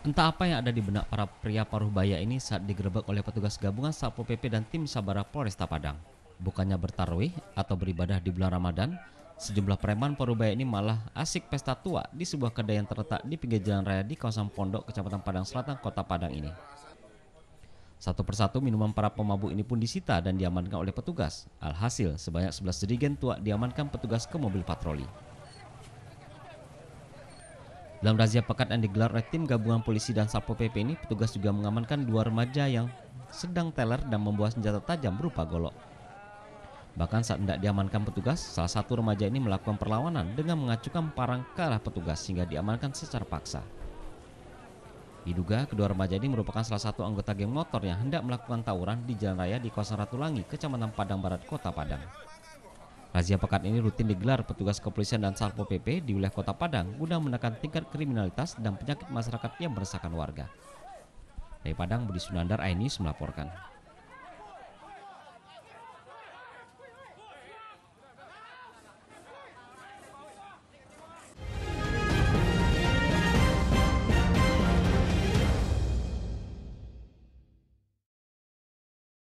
Entah apa yang ada di benak para pria paruh baya ini saat digerebek oleh petugas gabungan Satpol PP dan tim Sabara Polresta Padang. Bukannya bertarwih atau beribadah di bulan Ramadan, sejumlah preman paruh baya ini malah asik pesta tua di sebuah kedai yang terletak di pinggir jalan raya di kawasan Pondok, Kecamatan Padang Selatan, Kota Padang ini. Satu persatu minuman para pemabuk ini pun disita dan diamankan oleh petugas. Alhasil, sebanyak 11 jerigen tua diamankan petugas ke mobil patroli. Dalam razia pekat yang digelar oleh tim gabungan polisi dan Satpol PP ini, petugas juga mengamankan dua remaja yang sedang teler dan membawa senjata tajam berupa golok. Bahkan saat hendak diamankan petugas, salah satu remaja ini melakukan perlawanan dengan mengacukan parang ke arah petugas sehingga diamankan secara paksa. Diduga kedua remaja ini merupakan salah satu anggota geng motor yang hendak melakukan tawuran di jalan raya di kawasan Ratulangi, Kecamatan Padang Barat, Kota Padang. Razia pekan ini rutin digelar petugas kepolisian dan Satpol PP di wilayah Kota Padang guna menekan tingkat kriminalitas dan penyakit masyarakat yang meresahkan warga. Dari Padang, Budi Sunandar, INews melaporkan.